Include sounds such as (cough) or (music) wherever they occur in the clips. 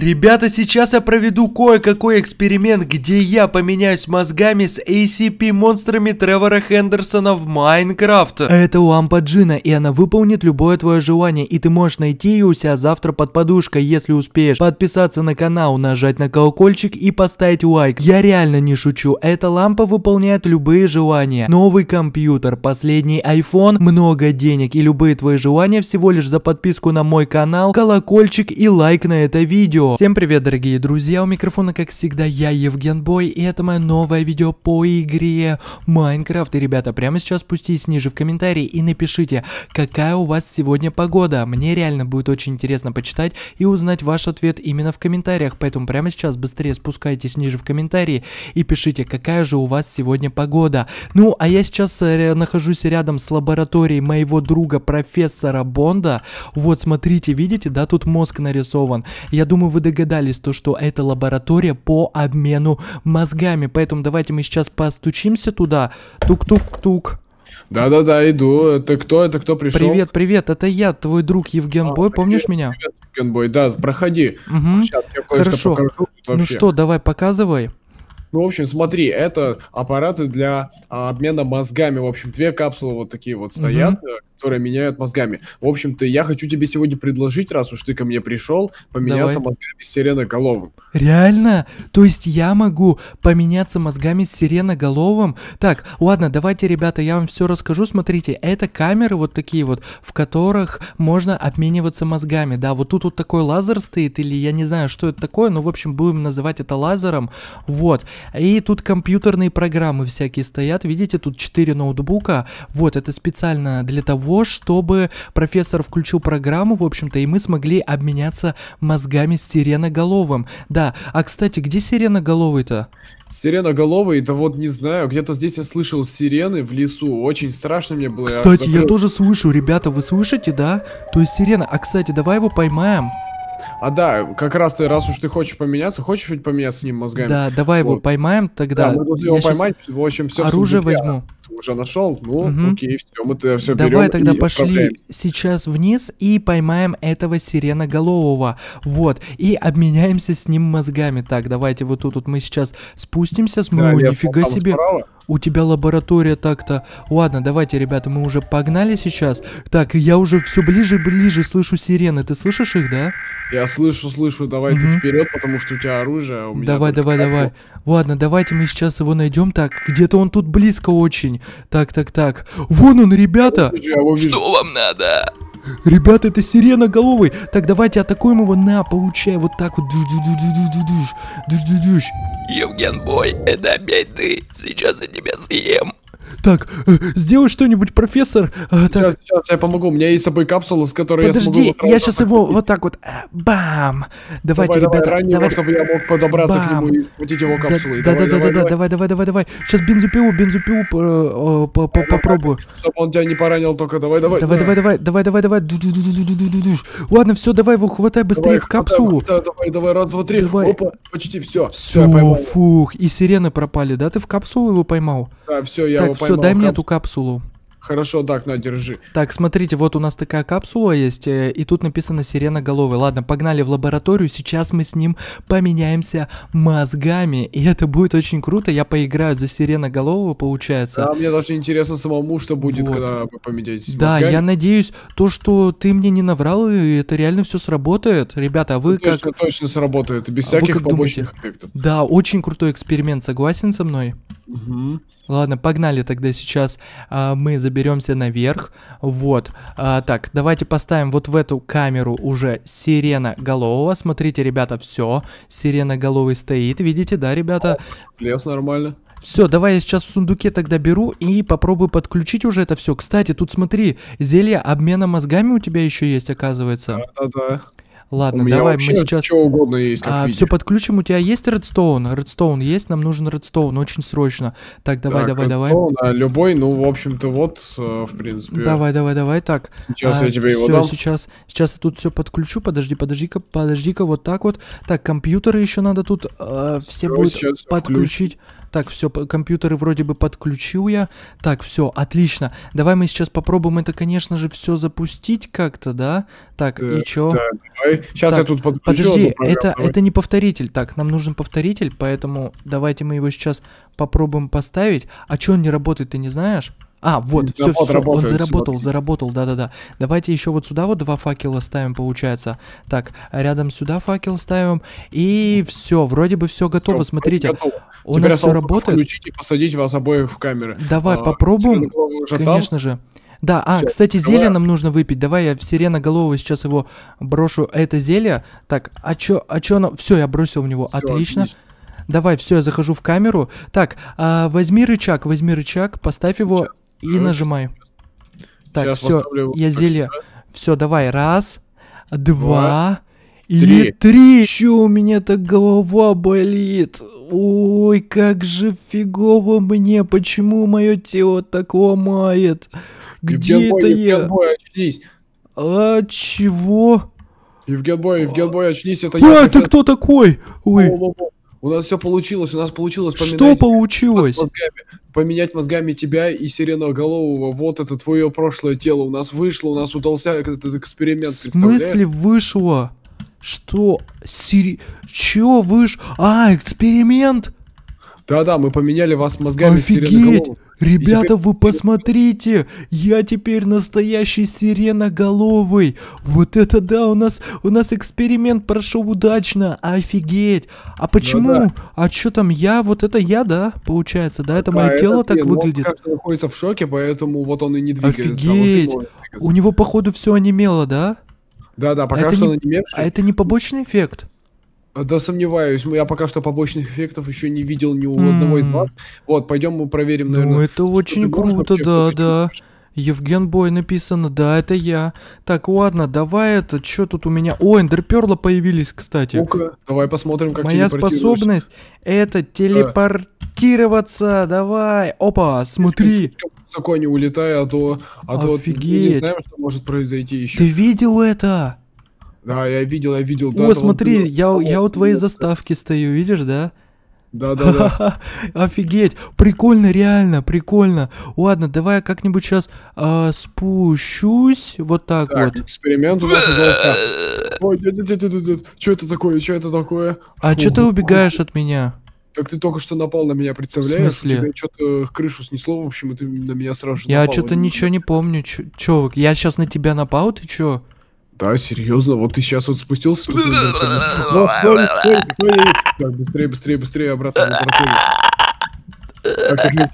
Ребята, сейчас я проведу кое-какой эксперимент, где я поменяюсь мозгами с ACP-монстрами Тревора Хендерсона в Майнкрафт. Это лампа Джина, и она выполнит любое твое желание, и ты можешь найти ее у себя завтра под подушкой, если успеешь. Подписаться на канал, нажать на колокольчик и поставить лайк. Я реально не шучу, эта лампа выполняет любые желания. Новый компьютер, последний iPhone, много денег и любые твои желания всего лишь за подписку на мой канал, колокольчик и лайк на это видео. Всем привет, дорогие друзья, у микрофона, как всегда, я, Евген Бой, и это мое новое видео по игре Майнкрафт. И, ребята, прямо сейчас спуститесь ниже в комментарии и напишите, какая у вас сегодня погода. Мне реально будет очень интересно почитать и узнать ваш ответ именно в комментариях, поэтому прямо сейчас быстрее спускайтесь ниже в комментарии и пишите, какая же у вас сегодня погода. Ну, а я сейчас э, нахожусь рядом с лабораторией моего друга профессора Бонда. Вот, смотрите, видите, да, тут мозг нарисован. Я думаю, вы догадались, то, что это лаборатория по обмену мозгами. Поэтому давайте мы сейчас постучимся туда. Тук-тук-тук. Да-да-да, иду. Это кто? Это кто пришел? Привет, привет. Это я, твой друг Евгенбой. А, Помнишь привет, меня? Привет, Евгенбой. Да, проходи. Угу. Сейчас я кое-что покажу. Ну что, давай, показывай. Ну, в общем, смотри, это аппараты для а, обмена мозгами. В общем, две капсулы вот такие вот стоят, угу которые меняют мозгами. В общем-то, я хочу тебе сегодня предложить, раз уж ты ко мне пришел, поменяться Давай. мозгами с сиреноголовым. Реально? То есть я могу поменяться мозгами с сиреноголовым? Так, ладно, давайте, ребята, я вам все расскажу. Смотрите, это камеры вот такие вот, в которых можно обмениваться мозгами. Да, вот тут вот такой лазер стоит, или я не знаю, что это такое, но, в общем, будем называть это лазером. Вот. И тут компьютерные программы всякие стоят. Видите, тут 4 ноутбука. Вот, это специально для того, того, чтобы профессор включил программу, в общем-то, и мы смогли обменяться мозгами с сиреноголовым. Да, а кстати, где сиреноголовый-то? Сиреноголовый, да вот не знаю, где-то здесь я слышал сирены в лесу, очень страшно мне было. Кстати, я, я тоже слышу, ребята, вы слышите, да? То есть сирена, а кстати, давай его поймаем. А да, как раз ты, раз уж ты хочешь поменяться, хочешь ведь поменяться с ним мозгами? Да, давай вот. его поймаем тогда. Да, мы должны его поймать, в общем, все Оружие в возьму уже нашел. Ну, угу. окей, все, мы это все Давай берем тогда и пошли сейчас вниз и поймаем этого сиреноголового. Вот. И обменяемся с ним мозгами. Так, давайте вот тут вот мы сейчас спустимся, смыву. Да, Нифига себе. Справа у тебя лаборатория так-то. Ладно, давайте, ребята, мы уже погнали сейчас. Так, я уже все ближе и ближе слышу сирены. Ты слышишь их, да? Я слышу, слышу. Давай угу. ты вперед, потому что у тебя оружие. А у меня давай, давай, капу. давай. Ладно, давайте мы сейчас его найдем. Так, где-то он тут близко очень. Так, так, так. Вон он, ребята. Я вижу, я вижу. Что вам надо? Ребята, это сирена головой. Так, давайте атакуем его. На, получай. Вот так вот. Евген, бой, это опять ты. Сейчас я тебя съем. Так, э, сделай что-нибудь, профессор. А, сейчас, так. сейчас, я помогу. У меня есть с собой капсула, с которой Подожди, я смогу... Подожди, я сейчас его вот так вот... Э, бам! Давайте, давай, ребята, давай. давай. чтобы я мог подобраться Бам. к нему и схватить его капсулой. Да-да-да-да, давай-давай-давай-давай. Сейчас бензопилу, бензопилу э, попробую. Чтобы он тебя не поранил только, давай-давай. Давай-давай-давай, давай-давай-давай. Ладно, все, давай его хватай быстрее в капсулу. Давай-давай, давай, раз, два, три. Опа, почти все. Все, фух, и сирены пропали, да? Ты в капсулу его поймал? Да, все, я его поймал. Все, дай мне эту капсулу. Хорошо, так, на, держи. Так, смотрите, вот у нас такая капсула есть, э, и тут написано сирена головы. Ладно, погнали в лабораторию, сейчас мы с ним поменяемся мозгами, и это будет очень круто. Я поиграю за сирена голову, получается. Да, мне даже интересно самому, что будет, вот. когда вы поменяетесь да, мозгами. Да, я надеюсь, то, что ты мне не наврал, и это реально все сработает. Ребята, а вы ну, как... Точно, точно сработает, без а всяких побочных думаете? эффектов. Да, очень крутой эксперимент, согласен со мной? Угу. Ладно, погнали тогда сейчас. А, мы заберемся наверх. Вот. А, так, давайте поставим вот в эту камеру уже сирена голового. Смотрите, ребята, все. Сирена головы стоит. Видите, да, ребята? Лес нормально. Все, давай я сейчас в сундуке тогда беру и попробую подключить уже это все. Кстати, тут смотри, зелье обмена мозгами у тебя еще есть, оказывается. Да-да-да. Ладно, У меня давай мы сейчас... что угодно есть, как а, Все подключим. У тебя есть редстоун? Редстоун есть? Нам нужен редстоун, очень срочно. Так, давай, так, давай, давай. Да, любой, ну, в общем-то, вот, э, в принципе. Давай, давай, давай, так. Сейчас а, я тебе всё, его дам. сейчас, сейчас я тут все подключу. Подожди, подожди-ка, подожди-ка, вот так вот. Так, компьютеры еще надо тут э, все, все будет подключить. Включу. Так, все, компьютеры вроде бы подключил я. Так, все, отлично. Давай мы сейчас попробуем это, конечно же, все запустить как-то, да? Так, да, э, и чё? Да, давай. Сейчас так, я тут подключу. Подожди, ну, это, это не повторитель. Так, нам нужен повторитель, поэтому давайте мы его сейчас попробуем поставить. А чё он не работает, ты не знаешь? А, вот, все, все, он заработал, все заработал, да-да-да. Давайте еще вот сюда вот два факела ставим, получается. Так, рядом сюда факел ставим. И все, вроде бы все готово, все, смотрите. Готово. У Теперь нас все работает. Включить и посадить вас обоих в камеры. Давай, а, попробуем, конечно там. же. Да, а, Всё, кстати, давай. зелье нам нужно выпить. Давай я в сиреноголового сейчас его брошу. Это зелье. Так, а чё, а чё оно? Все, я бросил в него. Всё, отлично. отлично. Давай, все, я захожу в камеру. Так, а, возьми рычаг, возьми рычаг, поставь Сейчас. его и ну, нажимаю. Так, Сейчас все, я зелье. Все, давай, раз, два, два и три. три. Че у меня так голова болит? Ой, как же фигово мне, почему мое тело так ломает? Где Евгенбой, это я? Евгенбой, очнись. А чего? Евгенбой, Евгенбой, очнись, это а, я. А, ты кто такой? Ой. О, о, о. У нас все получилось, у нас получилось поменять... Что получилось? Мозгами, поменять мозгами тебя и сиреноголового. Вот это твое прошлое тело. У нас вышло, у нас удался этот эксперимент. В смысле вышло? Что? Сири... Чё выш... А, эксперимент? Да-да, мы поменяли вас мозгами Офигеть! Ребята, вы посмотрите, я теперь настоящий сиреноголовый. Вот это да, у нас у нас эксперимент прошел удачно, офигеть. А ну почему? Да, да. А что там я? Вот это я, да, получается, да, это да, мое это тело ты, так ну выглядит. Он, кажется, находится в шоке, поэтому вот он и не двигается. А офигеть. Вот У него походу все онемело, да? Да, да, пока а что не... он онемевший. А это не побочный эффект? А, да сомневаюсь, я пока что побочных эффектов еще не видел ни у mm. одного из вас. Вот, пойдем мы проверим, наверное. Ну, это очень круто, да, да. Евген Бой написано, да, это я. Так, ладно, давай это, что тут у меня? О, эндерперла появились, кстати. ну давай посмотрим, как Моя способность это а. телепортироваться, давай. Опа, смотри. Высоко не улетай, а то, а то не знаем, что может произойти еще. Ты видел это? Да, я видел, я видел. Да, О, смотри, я, я у твоей заставки стою, видишь, да? Да, да, да. Офигеть. Прикольно, реально, прикольно. Ладно, давай я как-нибудь сейчас э, а, спущусь. Вот так, так вот. Эксперимент у нас Ой, нет, нет, нет, Что это такое? Что это такое? А что ты ну, убегаешь от меня? Так ты только что напал на меня, представляешь? В смысле? что-то крышу снесло, в общем, и ты на меня сразу же Я что-то ничего не помню. чувак. я сейчас на тебя напал, ты чё? Да, серьезно, вот ты сейчас вот спустился. Так, (laughs) ну, быстрее, быстрее, быстрее, обратно в лабораторию.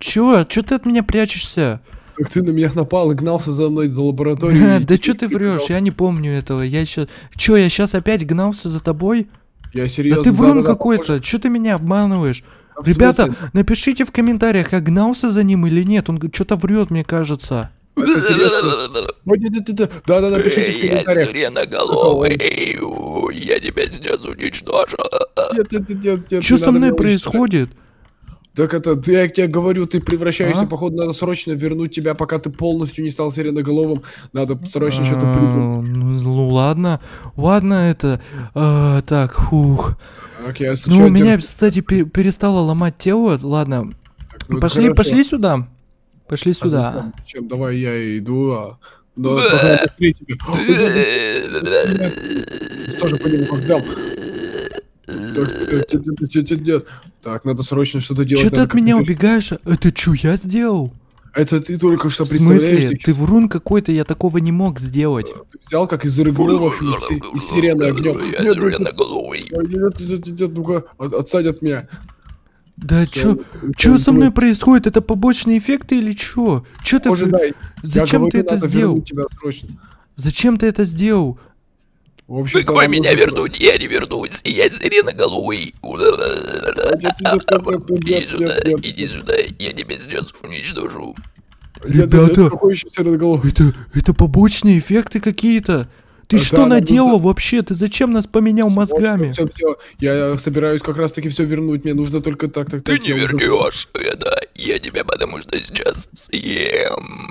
Чего? Чего ты от меня прячешься? Как ты на меня напал и гнался за мной за лабораторией. (laughs) Да что ты врешь? Я не помню этого. Я сейчас. Че, я сейчас опять гнался за тобой? Я серьезно. Да ты врун какой-то. Че ты меня обманываешь? Ребята, напишите в комментариях, я гнался за ним или нет. Он что-то врет, мне кажется. Да-да-да, пишите в комментариях. Я Сиреноголовый, я тебя сейчас уничтожу. Нет, нет, нет, нет. Что со мной происходит? Так это, я тебе говорю, ты превращаешься, а? походу, надо срочно вернуть тебя, пока ты полностью не стал сиреноголовым. Надо срочно что-то а, придумать. Ну ладно, ладно это. А, так, фух. Ну у меня, кстати, перестало ломать тело. Ладно. Ну пошли, пошли сюда. Пошли а сюда. Чем давай я иду, а... Ну, тоже по нему как Так, надо срочно что-то делать. Че ты от меня убегаешь? Это а что я сделал? Это ты только что представляешь. В смысле? Ты врун какой-то, я такого не мог сделать. Э, ты взял как из рыболовов и сирены огнем. Нет, нет, нет, ну-ка, отстань от меня. Да чё, чё со мной происходит? Это побочные эффекты или чё? Чё ты... Зачем ты это сделал? Зачем ты это сделал? Вы кого меня вернуть? Я не вернусь. Я сирена головой. Иди сюда, иди сюда. Я тебя сейчас уничтожу. Ребята, это, это побочные эффекты какие-то. Ты да, что наделал нужно... вообще? Ты зачем нас поменял все, мозгами? Все, все, я собираюсь как раз таки все вернуть. Мне нужно только так, так, так. Ты не уже... вернешь это. Я тебя потому что сейчас съем.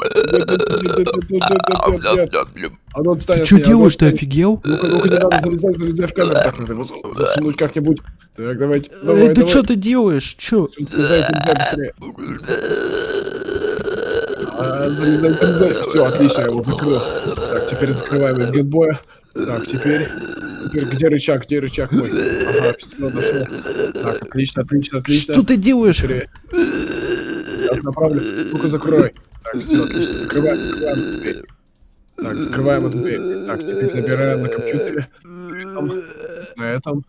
А ты что делаешь? Ты офигел? Ну-ка, ну-ка, не надо залезать, залезай в камеру. Так, надо его как-нибудь. Так, давайте. Э, ты что ты делаешь? что? Залезай, залезай. А, все, отлично, я его закрыл. Так, теперь закрываем гетбоя. Так, теперь... Теперь где рычаг, где рычаг мой? Ага, все, нашел. Так, отлично, отлично, отлично. Что ты делаешь? Сейчас направлю. только закрой. Так, все, отлично, закрываем, закрываем дверь. Так, закрываем эту дверь. Так, теперь набираем на компьютере. На этом. На этом.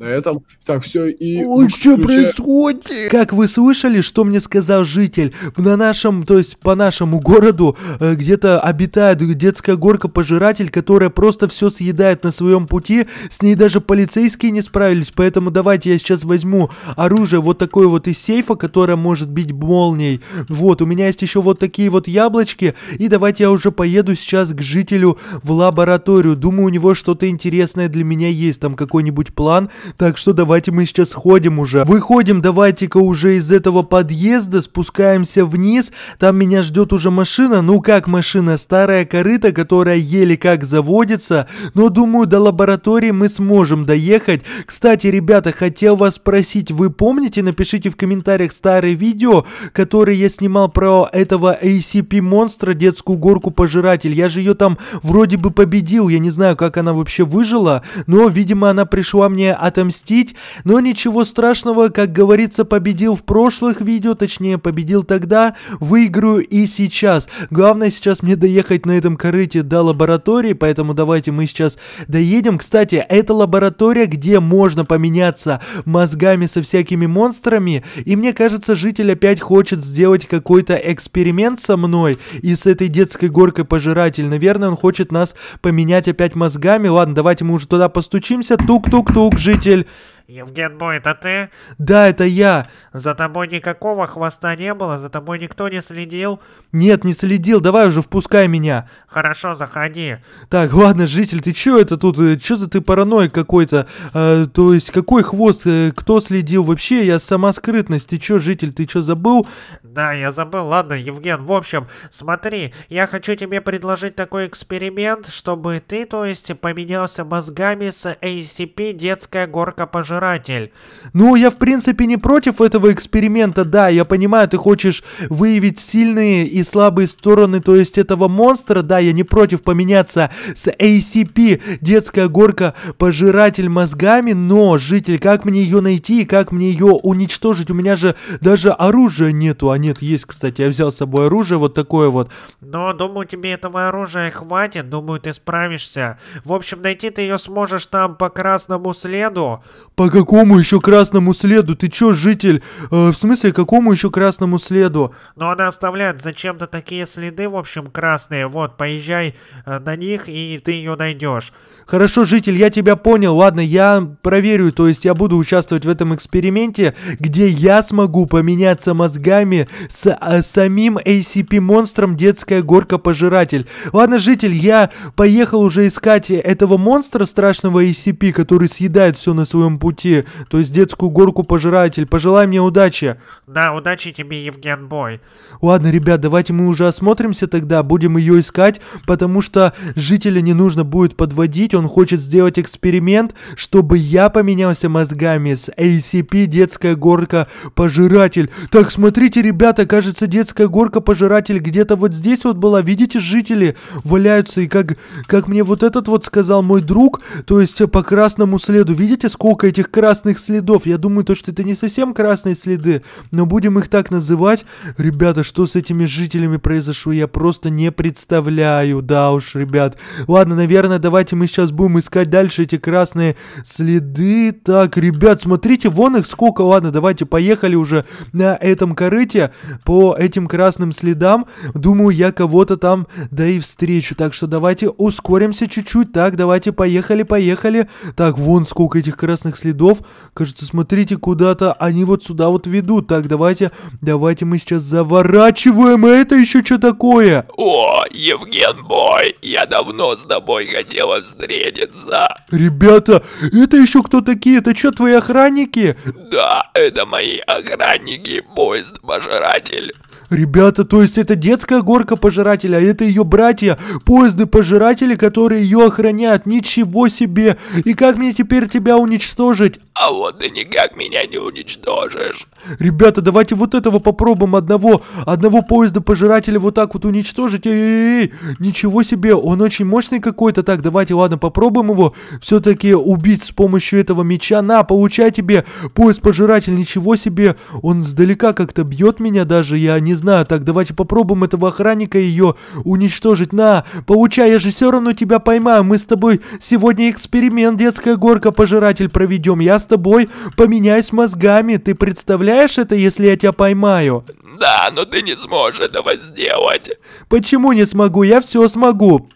На этом так все и... Ой, что происходит? Как вы слышали, что мне сказал житель? На нашем, то есть по нашему городу, э, где-то обитает детская горка-пожиратель, которая просто все съедает на своем пути. С ней даже полицейские не справились, поэтому давайте я сейчас возьму оружие вот такое вот из сейфа, которое может бить молнией. Вот, у меня есть еще вот такие вот яблочки, и давайте я уже поеду сейчас к жителю в лабораторию. Думаю, у него что-то интересное для меня есть, там какой-нибудь план, так что давайте мы сейчас ходим уже. Выходим, давайте-ка уже из этого подъезда, спускаемся вниз. Там меня ждет уже машина. Ну как машина? Старая корыта, которая еле как заводится. Но думаю, до лаборатории мы сможем доехать. Кстати, ребята, хотел вас спросить, вы помните, напишите в комментариях старое видео, которое я снимал про этого ACP-монстра, детскую горку пожиратель. Я же ее там вроде бы победил. Я не знаю, как она вообще выжила, но, видимо, она пришла мне от отомстить, но ничего страшного, как говорится, победил в прошлых видео, точнее победил тогда, выиграю и сейчас. Главное сейчас мне доехать на этом корыте до лаборатории, поэтому давайте мы сейчас доедем. Кстати, это лаборатория, где можно поменяться мозгами со всякими монстрами, и мне кажется, житель опять хочет сделать какой-то эксперимент со мной и с этой детской горкой пожиратель. Наверное, он хочет нас поменять опять мозгами. Ладно, давайте мы уже туда постучимся. Тук-тук-тук, житель. il «Евген это ты?» «Да, это я!» «За тобой никакого хвоста не было? За тобой никто не следил?» «Нет, не следил, давай уже впускай меня!» «Хорошо, заходи!» «Так, ладно, житель, ты чё это тут? Э, чё за ты параноик какой-то? А, то есть, какой хвост? Э, кто следил? Вообще, я сама скрытность. Ты чё, житель, ты чё забыл?» «Да, я забыл. Ладно, Евген, в общем, смотри, я хочу тебе предложить такой эксперимент, чтобы ты, то есть, поменялся мозгами с ACP «Детская горка пожар пожиратель. Ну, я в принципе не против этого эксперимента, да, я понимаю, ты хочешь выявить сильные и слабые стороны, то есть этого монстра, да, я не против поменяться с ACP, детская горка, пожиратель мозгами, но, житель, как мне ее найти и как мне ее уничтожить? У меня же даже оружия нету, а нет, есть, кстати, я взял с собой оружие, вот такое вот. Но, думаю, тебе этого оружия хватит, думаю, ты справишься. В общем, найти ты ее сможешь там по красному следу. По какому еще красному следу? Ты чё, житель? Э, в смысле, какому еще красному следу? Ну, она оставляет зачем-то такие следы, в общем, красные. Вот, поезжай э, на них, и ты ее найдешь. Хорошо, житель, я тебя понял. Ладно, я проверю, то есть я буду участвовать в этом эксперименте, где я смогу поменяться мозгами с а, самим ACP-монстром детская горка-пожиратель. Ладно, житель, я поехал уже искать этого монстра страшного ACP, который съедает все на своем пути пути, то есть детскую горку пожиратель. Пожелай мне удачи. Да, удачи тебе, Евген Бой. Ладно, ребят, давайте мы уже осмотримся тогда, будем ее искать, потому что жителя не нужно будет подводить, он хочет сделать эксперимент, чтобы я поменялся мозгами с ACP детская горка пожиратель. Так, смотрите, ребята, кажется, детская горка пожиратель где-то вот здесь вот была. Видите, жители валяются, и как, как мне вот этот вот сказал мой друг, то есть по красному следу, видите, сколько этих этих красных следов. Я думаю, то, что это не совсем красные следы, но будем их так называть. Ребята, что с этими жителями произошло, я просто не представляю. Да уж, ребят. Ладно, наверное, давайте мы сейчас будем искать дальше эти красные следы. Так, ребят, смотрите, вон их сколько. Ладно, давайте поехали уже на этом корыте по этим красным следам. Думаю, я кого-то там, да и встречу. Так что давайте ускоримся чуть-чуть. Так, давайте, поехали, поехали. Так, вон сколько этих красных следов следов. Кажется, смотрите, куда-то они вот сюда вот ведут. Так, давайте, давайте мы сейчас заворачиваем. Это еще что такое? О, Евген бой, я давно с тобой хотела встретиться. Ребята, это еще кто такие? Это что, твои охранники? Да, это мои охранники, поезд-пожиратель. Ребята, то есть это детская горка пожирателя, а это ее братья, поезды-пожиратели, которые ее охраняют. Ничего себе! И как мне теперь тебя уничтожить? уничтожить, а вот ты никак меня не уничтожишь. Ребята, давайте вот этого попробуем одного, одного поезда пожирателя вот так вот уничтожить. Эй, эй, эй, ничего себе, он очень мощный какой-то. Так, давайте, ладно, попробуем его все-таки убить с помощью этого меча. На, получай тебе, поезд пожиратель, ничего себе. Он сдалека как-то бьет меня даже, я не знаю. Так, давайте попробуем этого охранника ее уничтожить. На, получай, я же все равно тебя поймаю. Мы с тобой сегодня эксперимент, детская горка, пожиратель проведем пойдем, я с тобой поменяюсь мозгами. Ты представляешь это, если я тебя поймаю? Да, но ты не сможешь этого сделать. Почему не смогу? Я все смогу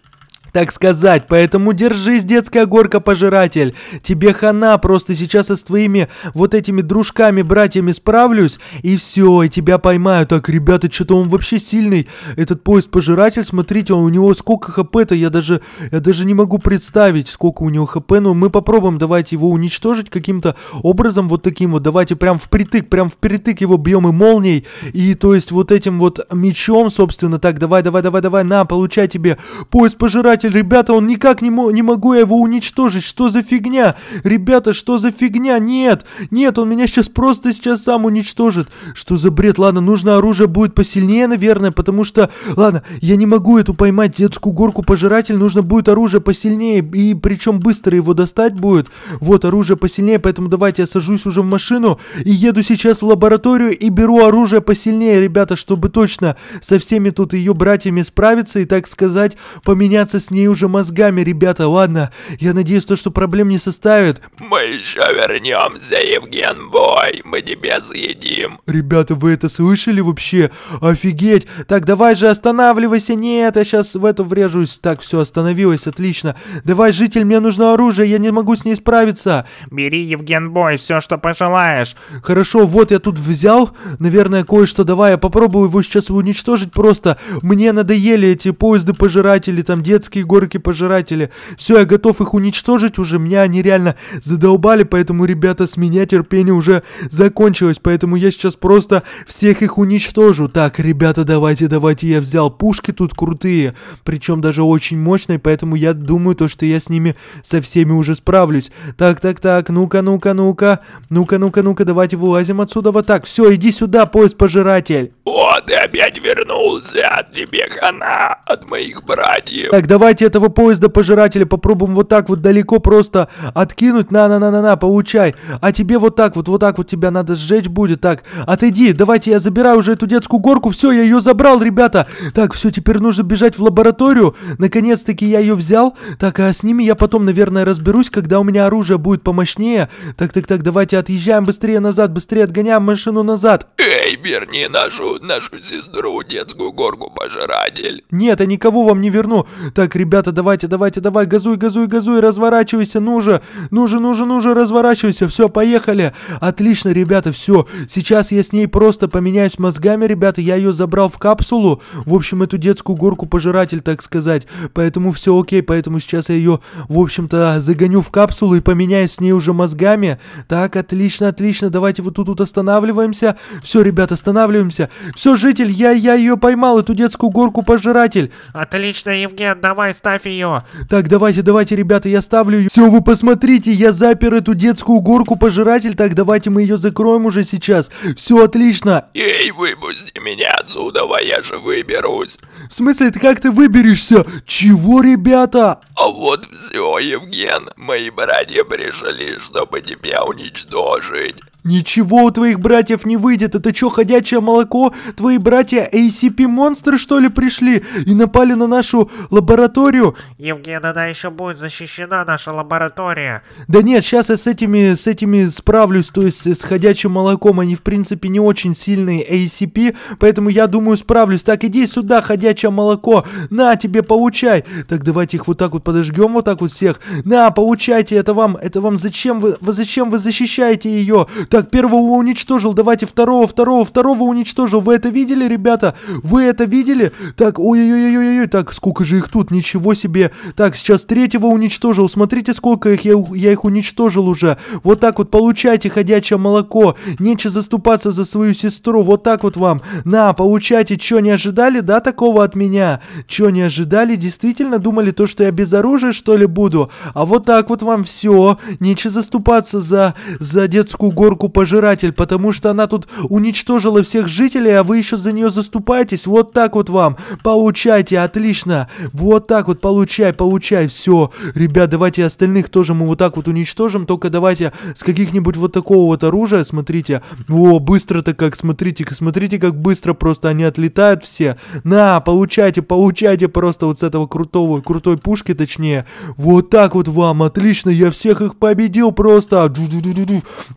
так сказать, поэтому держись, детская горка-пожиратель. Тебе хана, просто сейчас я с твоими вот этими дружками-братьями справлюсь, и все, и тебя поймаю. Так, ребята, что-то он вообще сильный, этот поезд-пожиратель, смотрите, он, а у него сколько хп-то, я даже, я даже не могу представить, сколько у него хп, но мы попробуем, давайте его уничтожить каким-то образом, вот таким вот, давайте прям впритык, прям впритык его бьем и молнией, и то есть вот этим вот мечом, собственно, так, давай, давай, давай, давай, на, получай тебе поезд-пожиратель, предатель, ребята, он никак не, мо- не могу я его уничтожить, что за фигня? Ребята, что за фигня? Нет, нет, он меня сейчас просто сейчас сам уничтожит. Что за бред? Ладно, нужно оружие будет посильнее, наверное, потому что, ладно, я не могу эту поймать, детскую горку пожиратель, нужно будет оружие посильнее, и причем быстро его достать будет. Вот, оружие посильнее, поэтому давайте я сажусь уже в машину и еду сейчас в лабораторию и беру оружие посильнее, ребята, чтобы точно со всеми тут ее братьями справиться и, так сказать, поменяться с ней уже мозгами, ребята, ладно? Я надеюсь, то, что проблем не составит. Мы еще вернемся, Евген Бой, мы тебя съедим. Ребята, вы это слышали вообще? Офигеть! Так, давай же останавливайся, нет, я сейчас в эту врежусь. Так, все, остановилось, отлично. Давай, житель, мне нужно оружие, я не могу с ней справиться. Бери, Евген Бой, все, что пожелаешь. Хорошо, вот я тут взял, наверное, кое-что, давай, я попробую его сейчас уничтожить просто. Мне надоели эти поезды-пожиратели, там детские мерзкие горки-пожиратели. Все, я готов их уничтожить уже, меня они реально задолбали, поэтому, ребята, с меня терпение уже закончилось, поэтому я сейчас просто всех их уничтожу. Так, ребята, давайте, давайте, я взял пушки тут крутые, причем даже очень мощные, поэтому я думаю, то, что я с ними со всеми уже справлюсь. Так, так, так, ну-ка, ну-ка, ну-ка, ну-ка, ну-ка, ну-ка, давайте вылазим отсюда вот так. Все, иди сюда, поезд-пожиратель. О, ты опять вернулся, от тебе хана, от моих братьев. Так, давай Давайте этого поезда пожирателя попробуем вот так вот далеко просто откинуть. На-на-на-на-на, получай. А тебе вот так вот, вот так вот тебя надо сжечь будет. Так, отойди, давайте я забираю уже эту детскую горку. Все, я ее забрал, ребята. Так, все, теперь нужно бежать в лабораторию. Наконец-таки я ее взял. Так, а с ними я потом, наверное, разберусь, когда у меня оружие будет помощнее. Так, так, так, давайте отъезжаем быстрее назад, быстрее отгоняем машину назад. Эй, верни нашу, нашу сестру, детскую горку пожиратель. Нет, я никого вам не верну. Так, ребята, давайте, давайте, давай, газуй, газуй, газуй, разворачивайся, ну же, ну же, ну же, ну же, разворачивайся, все, поехали. Отлично, ребята, все. Сейчас я с ней просто поменяюсь мозгами, ребята, я ее забрал в капсулу. В общем, эту детскую горку пожиратель, так сказать. Поэтому все окей, поэтому сейчас я ее, в общем-то, загоню в капсулу и поменяюсь с ней уже мозгами. Так, отлично, отлично, давайте вот тут, тут останавливаемся. Все, ребята, останавливаемся. Все, житель, я, я ее поймал, эту детскую горку пожиратель. Отлично, Евген, давай давай, ставь ее. Так, давайте, давайте, ребята, я ставлю ее. Все, вы посмотрите, я запер эту детскую горку пожиратель. Так, давайте мы ее закроем уже сейчас. Все отлично. Эй, выпусти меня отсюда, я же выберусь. В смысле, ты как ты выберешься? Чего, ребята? А вот все, Евген, мои братья пришли, чтобы тебя уничтожить. «Ничего у твоих братьев не выйдет! Это чё, ходячее молоко? Твои братья ACP-монстры, что ли, пришли и напали на нашу лабораторию?» «Евген, она еще будет защищена, наша лаборатория!» «Да нет, сейчас я с этими, с этими справлюсь, то есть с ходячим молоком. Они, в принципе, не очень сильные ACP, поэтому я думаю, справлюсь. Так, иди сюда, ходячее молоко! На, тебе получай!» «Так, давайте их вот так вот подожгем, вот так вот всех! На, получайте! Это вам, это вам зачем вы, вы зачем вы защищаете ее? Так, первого уничтожил, давайте второго, второго, второго уничтожил. Вы это видели, ребята? Вы это видели? Так, ой-ой-ой-ой-ой, так, сколько же их тут, ничего себе. Так, сейчас третьего уничтожил, смотрите, сколько их, я, я их уничтожил уже. Вот так вот, получайте ходячее молоко. Нече заступаться за свою сестру, вот так вот вам. На, получайте, чё, не ожидали, да, такого от меня? Чё, не ожидали? Действительно думали то, что я без оружия, что ли, буду? А вот так вот вам все. Нече заступаться за, за детскую горку собаку-пожиратель, потому что она тут уничтожила всех жителей, а вы еще за нее заступаетесь. Вот так вот вам. Получайте, отлично. Вот так вот, получай, получай. Все. Ребят, давайте остальных тоже мы вот так вот уничтожим. Только давайте с каких-нибудь вот такого вот оружия, смотрите. О, быстро-то как, смотрите, смотрите, как быстро просто они отлетают все. На, получайте, получайте просто вот с этого крутого, крутой пушки, точнее. Вот так вот вам, отлично, я всех их победил просто.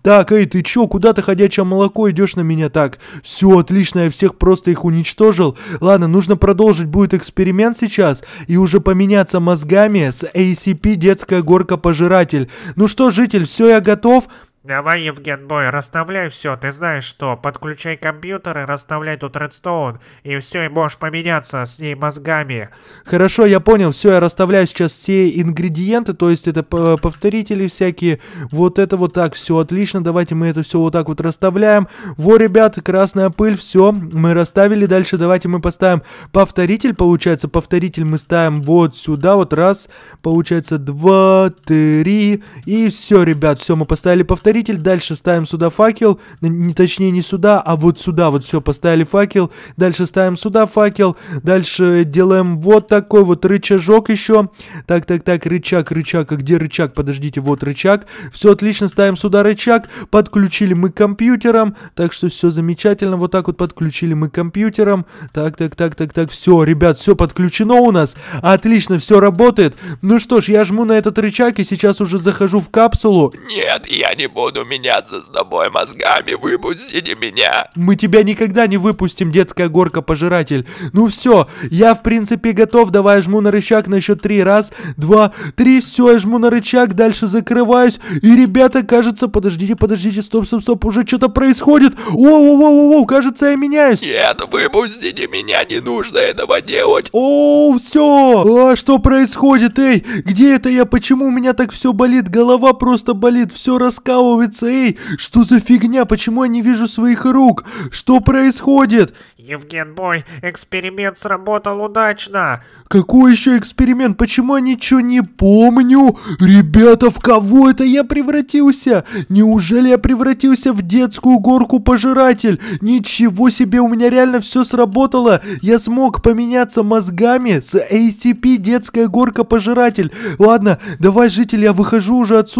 Так, эй, ты ты чё, куда ты ходячее молоко идешь на меня так? Все отлично, я всех просто их уничтожил. Ладно, нужно продолжить, будет эксперимент сейчас. И уже поменяться мозгами с ACP детская горка-пожиратель. Ну что, житель, все, я готов. Давай, Евген Бой, расставляй все, ты знаешь что. Подключай компьютеры, расставляй тут Редстоун, и все, и можешь поменяться с ней мозгами. Хорошо, я понял, все, я расставляю сейчас все ингредиенты, то есть это э, повторители всякие. Вот это вот так, все отлично, давайте мы это все вот так вот расставляем. Во, ребят, красная пыль, все, мы расставили. Дальше давайте мы поставим повторитель, получается, повторитель мы ставим вот сюда, вот раз, получается, два, три, и все, ребят, все, мы поставили повторитель смотритель, дальше ставим сюда факел, не, точнее не сюда, а вот сюда, вот все, поставили факел, дальше ставим сюда факел, дальше делаем вот такой вот рычажок еще, так, так, так, рычаг, рычаг, а где рычаг, подождите, вот рычаг, все отлично, ставим сюда рычаг, подключили мы компьютером, так что все замечательно, вот так вот подключили мы компьютером, так, так, так, так, так, все, ребят, все подключено у нас, отлично, все работает, ну что ж, я жму на этот рычаг и сейчас уже захожу в капсулу, нет, я не буду буду меняться с тобой мозгами, выпустите меня. Мы тебя никогда не выпустим, детская горка-пожиратель. Ну все, я в принципе готов, давай жму на рычаг на счет три, раз, два, три, все, я жму на рычаг, дальше закрываюсь, и ребята, кажется, подождите, подождите, стоп, стоп, стоп, уже что-то происходит, о-о-о-о, кажется, я меняюсь. Нет, выпустите меня, не нужно этого делать. О, все, а что происходит, эй, где это я, почему у меня так все болит, голова просто болит, все раскалывается вламывается? Эй, что за фигня? Почему я не вижу своих рук? Что происходит? Евген Бой, эксперимент сработал удачно. Какой еще эксперимент? Почему я ничего не помню? Ребята, в кого это я превратился? Неужели я превратился в детскую горку-пожиратель? Ничего себе, у меня реально все сработало. Я смог поменяться мозгами с ACP детская горка-пожиратель. Ладно, давай, житель, я выхожу уже отсюда.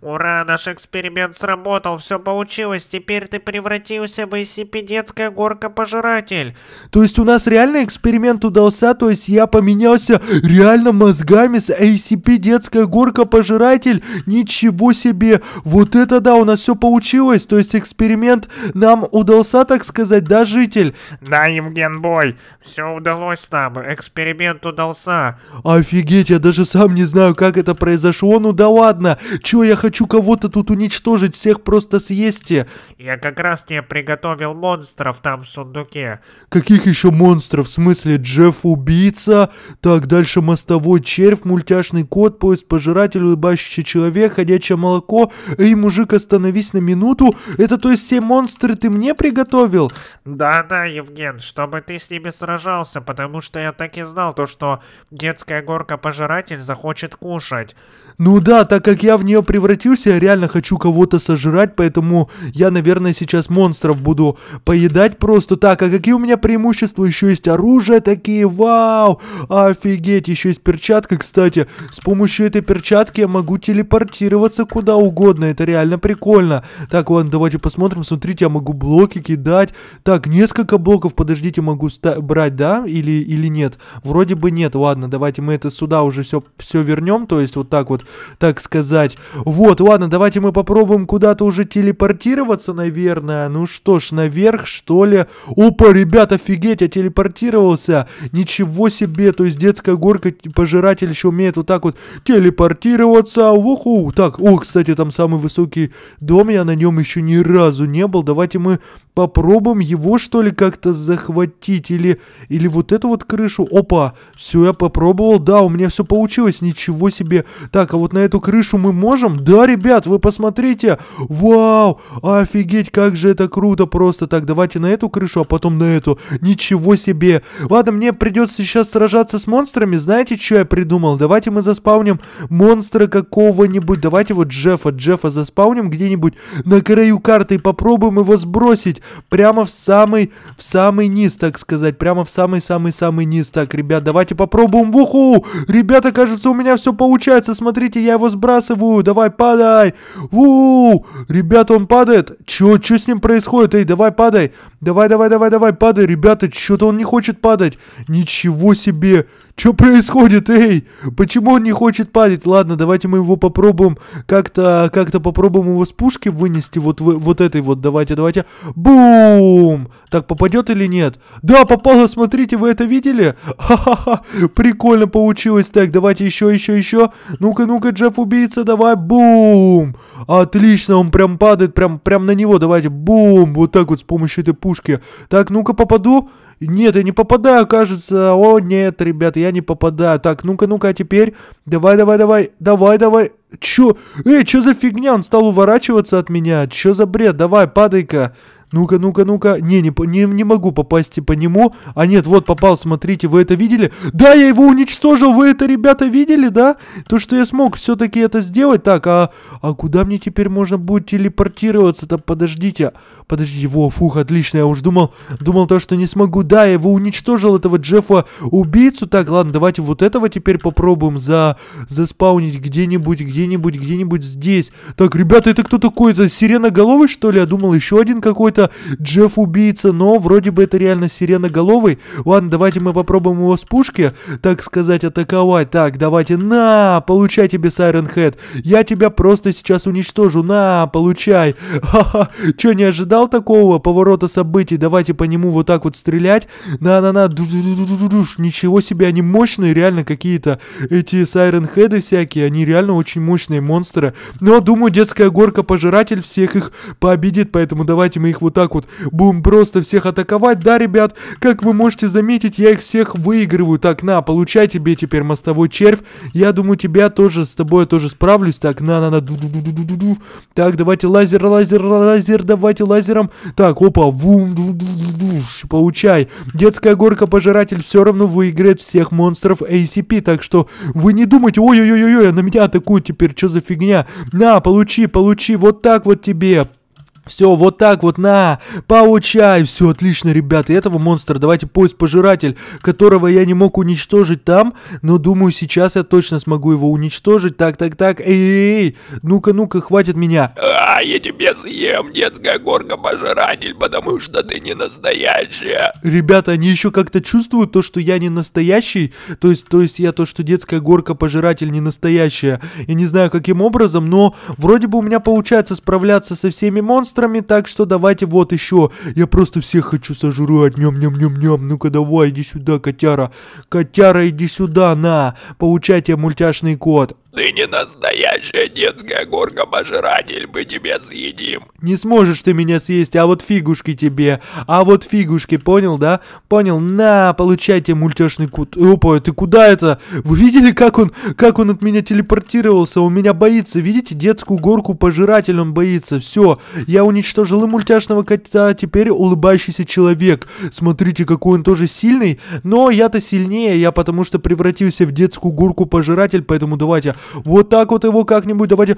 Ура, наш эксперимент Эксперимент сработал, все получилось. Теперь ты превратился в эсипедетская горка-пожиратель. То есть у нас реально эксперимент удался, то есть я поменялся реально мозгами с эсипедетская горка-пожиратель? Ничего себе! Вот это да, у нас все получилось. То есть эксперимент нам удался, так сказать, да, житель? Да, Евген Бой, все удалось нам, эксперимент удался. Офигеть, я даже сам не знаю, как это произошло, ну да ладно. Чё, я хочу кого-то тут у? уничтожить всех, просто съесьте. Я как раз тебе приготовил монстров там в сундуке. Каких еще монстров? В смысле, Джефф убийца? Так, дальше мостовой червь, мультяшный кот, поезд пожиратель, улыбающийся человек, ходячее молоко. Эй, мужик, остановись на минуту. Это то есть все монстры ты мне приготовил? Да-да, Евген, чтобы ты с ними сражался, потому что я так и знал то, что детская горка пожиратель захочет кушать. Ну да, так как я в нее превратился, я реально хочу кого-то сожрать, поэтому я, наверное, сейчас монстров буду поедать просто так. А какие у меня преимущества? Еще есть оружие такие, вау! Офигеть, еще есть перчатка, кстати. С помощью этой перчатки я могу телепортироваться куда угодно, это реально прикольно. Так, ладно, давайте посмотрим, смотрите, я могу блоки кидать. Так, несколько блоков, подождите, могу брать, да? Или, или нет? Вроде бы нет, ладно, давайте мы это сюда уже все, все вернем, то есть вот так вот так сказать. Вот, ладно, давайте мы попробуем куда-то уже телепортироваться, наверное. Ну что ж, наверх, что ли? Опа, ребят, офигеть, я телепортировался. Ничего себе, то есть детская горка, пожиратель еще умеет вот так вот телепортироваться. Уху, так, о, кстати, там самый высокий дом, я на нем еще ни разу не был. Давайте мы попробуем его, что ли, как-то захватить. Или, или вот эту вот крышу. Опа, все, я попробовал. Да, у меня все получилось, ничего себе. Так, а вот на эту крышу мы можем? Да, ребят, вы посмотрите. Вау, офигеть, как же это круто просто. Так, давайте на эту крышу, а потом на эту. Ничего себе. Ладно, мне придется сейчас сражаться с монстрами. Знаете, что я придумал? Давайте мы заспауним монстра какого-нибудь. Давайте вот Джеффа, Джеффа заспауним где-нибудь на краю карты и попробуем его сбросить прямо в самый, в самый низ, так сказать. Прямо в самый-самый-самый низ. Так, ребят, давайте попробуем. Вуху! Ребята, кажется, у меня все получается. Смотрите смотрите, я его сбрасываю, давай падай! у Ребята, он падает! Чё, чё с ним происходит? Эй, давай падай! Давай, давай, давай, давай, падай, ребята, чё-то он не хочет падать! Ничего себе! Что происходит, эй? Почему он не хочет падать? Ладно, давайте мы его попробуем как-то, как-то попробуем его с пушки вынести вот, вот этой вот. Давайте, давайте. Бум! Так, попадет или нет? Да, попало, смотрите, вы это видели? Ха-ха-ха, прикольно получилось. Так, давайте еще, еще, еще. Ну-ка, ну-ка, Джефф убийца, давай, бум! Отлично, он прям падает, прям, прям на него. Давайте, бум! Вот так вот с помощью этой пушки. Так, ну-ка, попаду. Нет, я не попадаю, кажется. О, нет, ребята, я не попадаю. Так, ну-ка, ну-ка, а теперь. Давай, давай, давай, давай, давай. Чё? Эй, чё за фигня? Он стал уворачиваться от меня. Чё за бред? Давай, падай-ка. Ну-ка, ну-ка, ну-ка. Не, не, не, не могу попасть по типа, нему. А нет, вот попал, смотрите, вы это видели? Да, я его уничтожил, вы это, ребята, видели, да? То, что я смог все-таки это сделать. Так, а, а куда мне теперь можно будет телепортироваться-то? Подождите, подождите, во, фух, отлично, я уж думал, думал то, что не смогу. Да, я его уничтожил, этого Джеффа убийцу. Так, ладно, давайте вот этого теперь попробуем за, заспаунить где-нибудь, где-нибудь, где-нибудь здесь. Так, ребята, это кто такой? Это сиреноголовый, что ли? Я думал, еще один какой-то это Джефф-убийца, но вроде бы это реально сиреноголовый. Ладно, давайте мы попробуем его с пушки, так сказать, атаковать. Так, давайте, на, получай тебе, Сайрон Хэт. Я тебя просто сейчас уничтожу, на, получай. Ха-ха, чё, не ожидал такого поворота событий? Давайте по нему вот так вот стрелять. На-на-на, ничего себе, они мощные, реально какие-то эти Сайрон Хеды всякие, они реально очень мощные монстры. Но, думаю, детская горка-пожиратель всех их пообидит, поэтому давайте мы их вот так вот будем просто всех атаковать. Да, ребят, как вы можете заметить, я их всех выигрываю. Так, на, получай тебе теперь мостовой червь. Я думаю, тебя тоже, с тобой я тоже справлюсь. Так, на-на-на. Так, давайте лазер, лазер, лазер, давайте лазером. Так, опа, вум, получай. Детская горка пожиратель все равно выиграет всех монстров ACP, так что вы не думайте, ой-ой-ой-ой, на меня атакуют теперь, что за фигня? На, получи, получи, вот так вот тебе, все, вот так вот, на, получай, все, отлично, ребята, и этого монстра, давайте поезд пожиратель, которого я не мог уничтожить там, но думаю, сейчас я точно смогу его уничтожить, так, так, так, эй, эй, эй. ну-ка, ну-ка, хватит меня. А, я тебе съем, детская горка пожиратель, потому что ты не настоящая. Ребята, они еще как-то чувствуют то, что я не настоящий, то есть, то есть я то, что детская горка пожиратель не настоящая, я не знаю каким образом, но вроде бы у меня получается справляться со всеми монстрами, монстрами, так что давайте вот еще. Я просто всех хочу сожрать. Ням-ням-ням-ням. Ну-ка давай, иди сюда, котяра. Котяра, иди сюда, на. Получайте мультяшный код ты не настоящая детская горка пожиратель, мы тебя съедим. Не сможешь ты меня съесть, а вот фигушки тебе, а вот фигушки, понял, да? Понял, на, получайте мультяшный кут. Опа, ты куда это? Вы видели, как он, как он от меня телепортировался? Он меня боится, видите, детскую горку пожиратель он боится. Все, я уничтожил и мультяшного кота, а теперь улыбающийся человек. Смотрите, какой он тоже сильный, но я-то сильнее, я потому что превратился в детскую горку пожиратель, поэтому давайте вот так вот его как-нибудь давайте...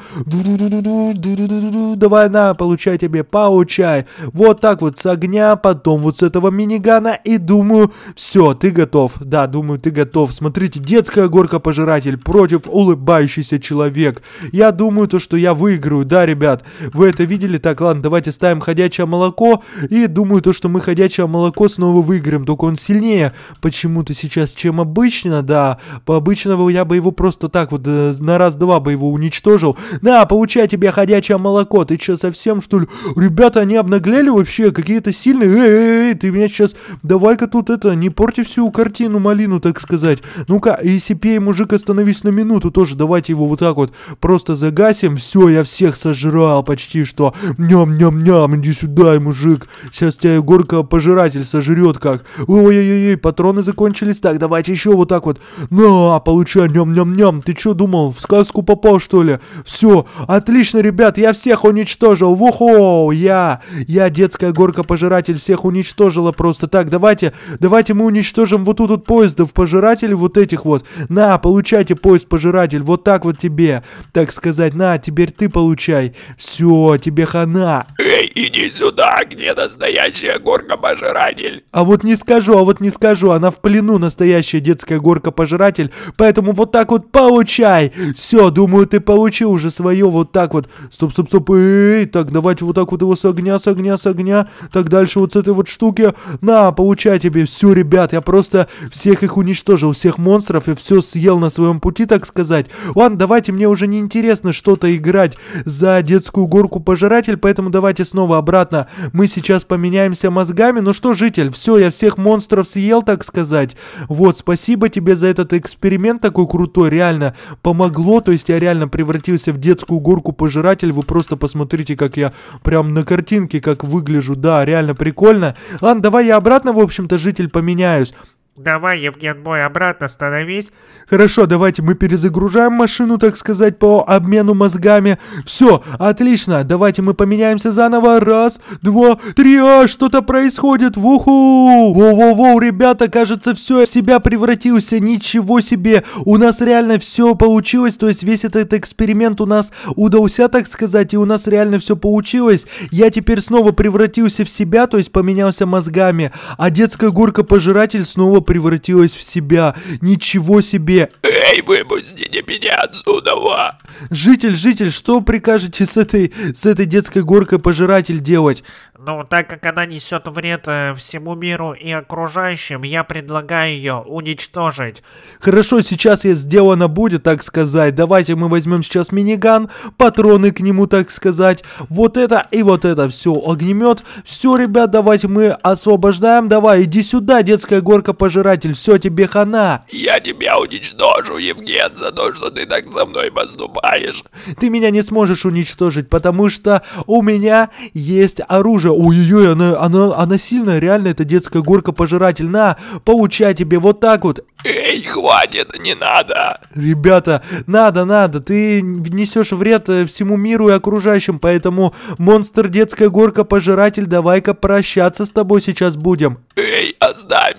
Давай на, получай тебе, получай. Вот так вот с огня, потом вот с этого минигана. И думаю, все, ты готов. Да, думаю, ты готов. Смотрите, детская горка-пожиратель против улыбающийся человек. Я думаю, то, что я выиграю, да, ребят? Вы это видели? Так, ладно, давайте ставим ходячее молоко. И думаю, то, что мы ходячее молоко снова выиграем. Только он сильнее почему-то сейчас, чем обычно, да. По обычному я бы его просто так вот э, на раз-два бы его уничтожил. Да, получай тебе ходячее молоко, ты что, совсем, что ли? Ребята, они обнаглели вообще, какие-то сильные. Эй, эй, эй, ты меня сейчас, давай-ка тут это, не порти всю картину малину, так сказать. Ну-ка, ECPA, мужик, остановись на минуту тоже, давайте его вот так вот просто загасим. Все, я всех сожрал почти что. Ням-ням-ням, иди сюда, мужик. Сейчас тебя горка пожиратель сожрет как. Ой-ой-ой, патроны закончились. Так, давайте еще вот так вот. На, получай, ням-ням-ням. Ты что думал? В сказку попал, что ли? Все, отлично, ребят, я всех уничтожил. Вухо, я, я детская горка-пожиратель всех уничтожила просто так. Давайте, давайте мы уничтожим вот тут вот поездов пожирателей вот этих вот. На, получайте поезд-пожиратель, вот так вот тебе, так сказать. На, теперь ты получай. Все, тебе хана. Эй, иди сюда, где настоящая горка-пожиратель? А вот не скажу, а вот не скажу, она в плену настоящая детская горка-пожиратель, поэтому вот так вот получай. Все, думаю, ты получил уже свое вот так вот. Стоп, стоп, стоп. Эй, так, давайте вот так вот его с огня, с огня, с огня. Так, дальше вот с этой вот штуки. На, получай тебе все, ребят. Я просто всех их уничтожил, всех монстров и все съел на своем пути, так сказать. Ладно, давайте, мне уже не интересно что-то играть за детскую горку пожиратель, поэтому давайте снова обратно. Мы сейчас поменяемся мозгами. Ну что, житель, все, я всех монстров съел, так сказать. Вот, спасибо тебе за этот эксперимент такой крутой, реально. Помог помогло, то есть я реально превратился в детскую горку-пожиратель, вы просто посмотрите, как я прям на картинке, как выгляжу, да, реально прикольно. Ладно, давай я обратно, в общем-то, житель поменяюсь, Давай, Евген мой, обратно становись. Хорошо, давайте мы перезагружаем машину, так сказать, по обмену мозгами. Все, отлично, давайте мы поменяемся заново. Раз, два, три, а, что-то происходит, вуху! Воу-воу-воу, ребята, кажется, все, в себя превратился, ничего себе. У нас реально все получилось, то есть весь этот эксперимент у нас удался, так сказать, и у нас реально все получилось. Я теперь снова превратился в себя, то есть поменялся мозгами, а детская горка-пожиратель снова превратилась в себя. Ничего себе! Эй, выпустите меня отсюда! Ва! Житель, житель, что прикажете с этой, с этой детской горкой пожиратель делать? Но так как она несет вред э, всему миру и окружающим, я предлагаю ее уничтожить. Хорошо, сейчас я сделано будет, так сказать. Давайте мы возьмем сейчас миниган, патроны к нему, так сказать. Вот это и вот это все. Огнемет. Все, ребят, давайте мы освобождаем. Давай, иди сюда, детская горка-пожиратель. Все, тебе хана. Я тебя уничтожу, Евген, за то, что ты так за мной поступаешь. Ты меня не сможешь уничтожить, потому что у меня есть оружие ой-ой-ой, она, она, она сильная, реально, это детская горка пожиратель, на, получай тебе вот так вот. Эй, хватит, не надо. Ребята, надо, надо, ты несешь вред э, всему миру и окружающим, поэтому монстр детская горка пожиратель, давай-ка прощаться с тобой сейчас будем. Эй, оставь.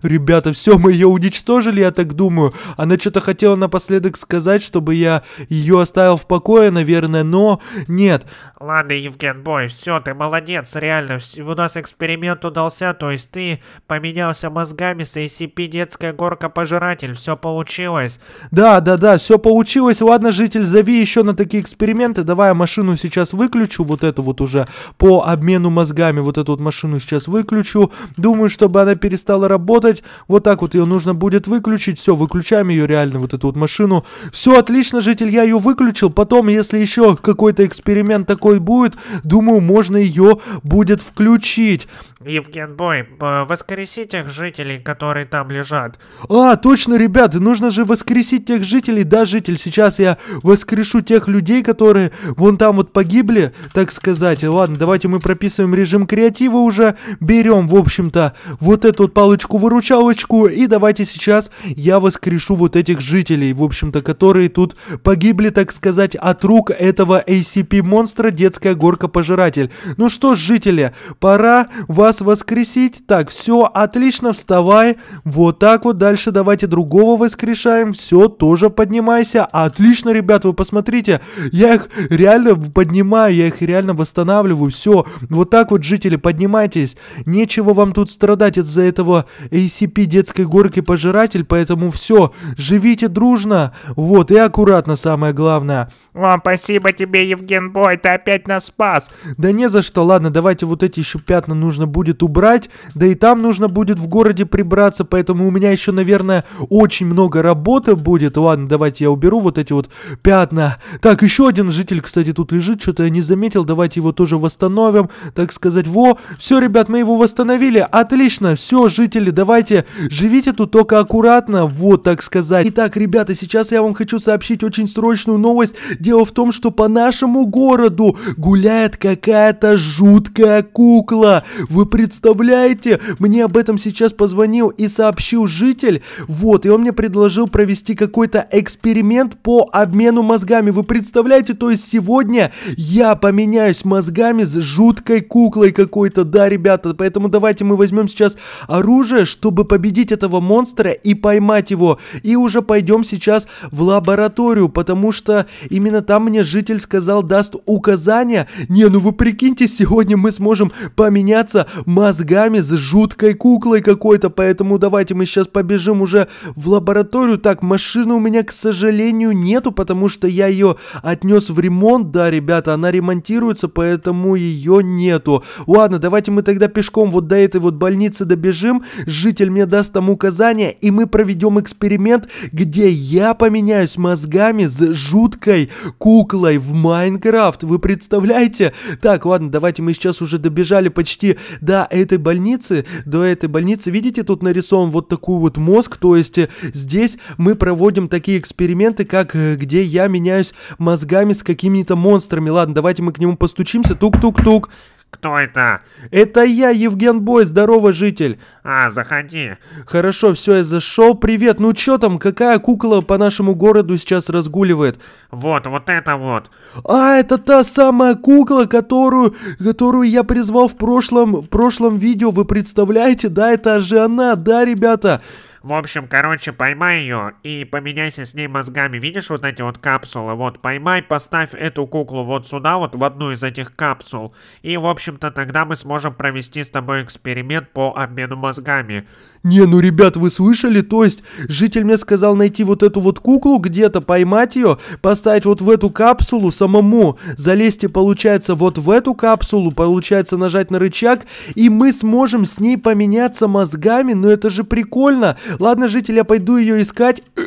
Ребята, все, мы ее уничтожили, я так думаю. Она что-то хотела напоследок сказать, чтобы я ее оставил в покое, наверное, но нет. Ладно, Евген Бой, все, ты молодец, реально. У нас эксперимент удался, то есть ты поменялся мозгами с ACP детская горка-пожиратель. Все получилось. Да, да, да, все получилось. Ладно, житель, зови еще на такие эксперименты. Давай я машину сейчас выключу, вот эту вот уже по обмену мозгами. Вот эту вот машину сейчас выключу. Думаю, чтобы она перестала работать работать. Вот так вот ее нужно будет выключить. Все, выключаем ее реально, вот эту вот машину. Все отлично, житель, я ее выключил. Потом, если еще какой-то эксперимент такой будет, думаю, можно ее будет включить. Евгенбой, воскреси тех жителей, которые там лежат. А, точно, ребят, нужно же воскресить тех жителей. Да, житель, сейчас я воскрешу тех людей, которые вон там вот погибли, так сказать. Ладно, давайте мы прописываем режим креатива уже. Берем, в общем-то, вот эту вот палочку-выручалочку. И давайте сейчас я воскрешу вот этих жителей, в общем-то, которые тут погибли, так сказать, от рук этого ACP-монстра, детская горка-пожиратель. Ну что ж, жители, пора вас раз воскресить. Так, все, отлично, вставай. Вот так вот, дальше давайте другого воскрешаем. Все, тоже поднимайся. Отлично, ребят, вы посмотрите. Я их реально поднимаю, я их реально восстанавливаю. Все, вот так вот, жители, поднимайтесь. Нечего вам тут страдать из-за этого ACP детской горки пожиратель. Поэтому все, живите дружно. Вот, и аккуратно, самое главное. О, спасибо тебе, Евген Бой, ты опять нас спас. Да не за что, ладно, давайте вот эти еще пятна нужно будет будет убрать, да и там нужно будет в городе прибраться, поэтому у меня еще, наверное, очень много работы будет. Ладно, давайте я уберу вот эти вот пятна. Так, еще один житель, кстати, тут лежит, что-то я не заметил, давайте его тоже восстановим, так сказать. Во, все, ребят, мы его восстановили, отлично, все, жители, давайте, живите тут только аккуратно, вот, так сказать. Итак, ребята, сейчас я вам хочу сообщить очень срочную новость. Дело в том, что по нашему городу гуляет какая-то жуткая кукла. Вы представляете? Мне об этом сейчас позвонил и сообщил житель. Вот, и он мне предложил провести какой-то эксперимент по обмену мозгами. Вы представляете? То есть сегодня я поменяюсь мозгами с жуткой куклой какой-то. Да, ребята, поэтому давайте мы возьмем сейчас оружие, чтобы победить этого монстра и поймать его. И уже пойдем сейчас в лабораторию, потому что именно там мне житель сказал, даст указания. Не, ну вы прикиньте, сегодня мы сможем поменяться мозгами с жуткой куклой какой-то, поэтому давайте мы сейчас побежим уже в лабораторию. Так, машины у меня, к сожалению, нету, потому что я ее отнес в ремонт, да, ребята, она ремонтируется, поэтому ее нету. Ладно, давайте мы тогда пешком вот до этой вот больницы добежим, житель мне даст там указания, и мы проведем эксперимент, где я поменяюсь мозгами с жуткой куклой в Майнкрафт, вы представляете? Так, ладно, давайте мы сейчас уже добежали почти до этой больницы, до этой больницы, видите, тут нарисован вот такой вот мозг, то есть э, здесь мы проводим такие эксперименты, как э, где я меняюсь мозгами с какими-то монстрами. Ладно, давайте мы к нему постучимся. Тук-тук-тук. «Кто это?» «Это я, Евген Бой, здоровый житель!» «А, заходи!» «Хорошо, все, я зашел, привет! Ну чё там, какая кукла по нашему городу сейчас разгуливает?» «Вот, вот это вот!» «А, это та самая кукла, которую, которую я призвал в прошлом, в прошлом видео, вы представляете? Да, это же она, да, ребята?» В общем, короче, поймай ее и поменяйся с ней мозгами. Видишь вот эти вот капсулы? Вот, поймай, поставь эту куклу вот сюда, вот в одну из этих капсул. И, в общем-то, тогда мы сможем провести с тобой эксперимент по обмену мозгами. Не, ну ребят, вы слышали? То есть житель мне сказал найти вот эту вот куклу где-то, поймать ее, поставить вот в эту капсулу самому, залезть и получается вот в эту капсулу, получается нажать на рычаг, и мы сможем с ней поменяться мозгами, но ну, это же прикольно. Ладно, житель, я пойду ее искать. Э,